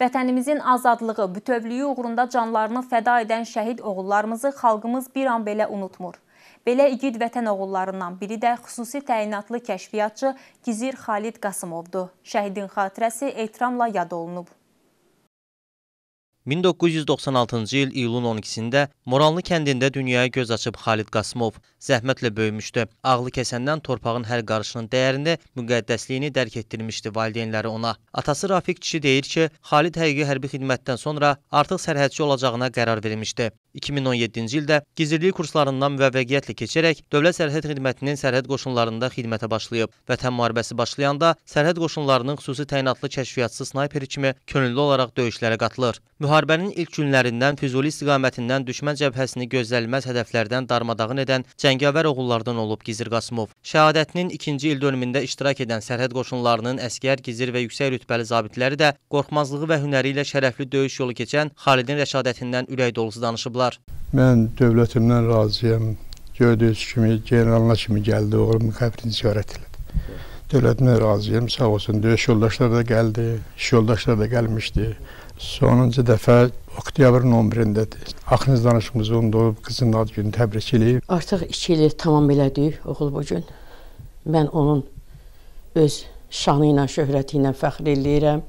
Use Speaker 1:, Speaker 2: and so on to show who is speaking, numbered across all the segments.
Speaker 1: Vətənimizin azadlığı, bütövlüyü uğrunda canlarını fəda edən şəhid oğullarımızı xalqımız bir an belə unutmur. Belə igid vətən oğullarından biri də xüsusi təyinatlı kəşfiyyatçı Gizir Xalid Qasımovdur. Şəhidin xatirəsi ehtiramla yad olunub.
Speaker 2: 1996-cı il iyulun 12-də Moranlı kəndində dünyaya göz açıb Xalid Qasımov zəhmətlə böyümüşdü. Ağlı kəsəndən torpağın hər qarışının dəyərini, müqəddəsliyini dərk etdirmişdi valideynləri ona. Atası Rafiq kişi deyir ki, Xalid həqiqi hərbi xidmətdən sonra artıq sərhədçi olacağına qərar vermişdi. 2017-ci ildə gizirlik kurslarından müvəffəqiyyətlə keçərək Dövlət Sərhəd Xidmətinin sərhəd qoşunlarında xidmətə başlayıb. Vətən müharibəsi başlayanda sərhəd qoşunlarının xüsusi təyinatlı kəşfiyyatçı snayperi kimi könüllü olaraq döyüşlərə qatılır. Müharibənin ilk günlərindən Füzuli istiqamətindən düşmən cəbhəsini gözlənilməz hədəflərdən darmadağın edən cəngavər oğullardan olub Gizir Qasımov. Şəhadətinin ikinci il dönümündə iştirak edən sərhəd qoşunlarının əsgər, gizir və yüksək rütbəli zabitləri də qorxmazlığı və hünəri ilə şərəfli döyüş yolu keçən Xalidin rəşadətindən ürək dolusu danışıblar çıxartdılar.
Speaker 3: Mən dövlətimdən razıyam. Gördüyünüz kimi generalına kimi gəldi oğlum qəbrini ziyarət elədi.
Speaker 2: Dövlətimdən razıyam, sağ olsun. Döyüş yoldaşları da gəldi, iş yoldaşları da gəlmişdi. Sonuncu dəfə oktyabrın 11-dədir. Axırıncı danışığımız onda olub, qızın ad günü təbrik eləyib.
Speaker 4: Artıq 2 il tamam elədik oğul bu gün. Mən onun öz şanı ilə, şöhrəti ilə fəxr eləyirəm.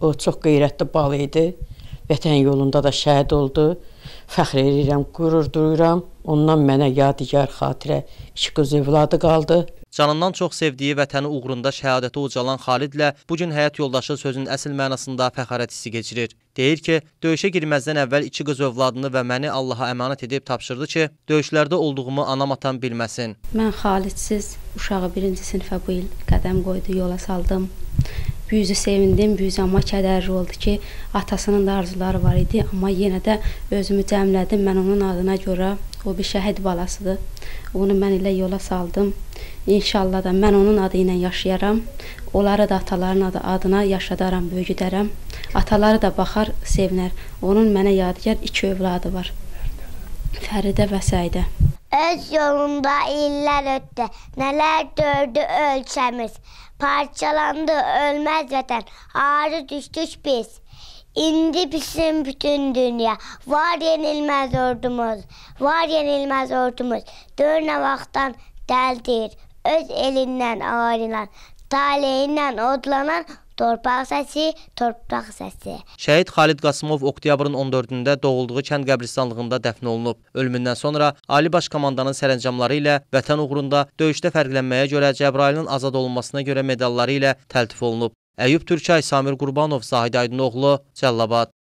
Speaker 4: O çox qeyrətli bal idi vətən yolunda da şəhid oldu. Fəxr edirəm, qürur duyuram. Ondan mənə yadigar xatirə iki qız övladı qaldı.
Speaker 2: Canından çox sevdiyi vətəni uğrunda şəhadətə ucalan Xalidlə bu gün həyat yoldaşı sözün əsl mənasında fəxarət hissi keçirir. Deyir ki, döyüşə girməzdən əvvəl iki qız övladını və məni Allaha əmanət edib tapşırdı ki, döyüşlərdə olduğumu anam atam bilməsin.
Speaker 1: Mən Xalidsiz uşağı birinci sinifə bu il qədəm qoydu, yola saldım bir üzü sevindim, bir üzü amma kədərli oldu ki, atasının da arzuları var idi, amma yenə də özümü cəmlədim. Mən onun adına görə o bir şəhid balasıdır. Onu mən ilə yola saldım. İnşallah da mən onun adı ilə yaşayaram. Onları da ataların adı adına yaşadaram, böyüdərəm. Ataları da baxar, sevinər. Onun mənə yadigar iki övladı var. Fəridə və Səidə.
Speaker 3: Öz yolunda iller ötte, neler dördü ölçemiz. Parçalandı ölmez vatan, ağrı düştük biz. İndi bizim bütün dünya, var yenilmez ordumuz, var yenilmez ordumuz. Dörne vaktan deldir, öz elinden ağrılan, taleyinden odlanan Torpaq səsi, torpaq səsi.
Speaker 2: Şəhid Xalid Qasımov oktyabrın 14-də doğulduğu kənd qəbristanlığında dəfn olunub. Ölümündən sonra Ali Baş Komandanın sərəncamları ilə vətən uğrunda döyüşdə fərqlənməyə görə Cəbrailin azad olunmasına görə medalları ilə təltif olunub. Əyub Türkay, Samir Qurbanov, Zahid Aydınoğlu, Cəllabad.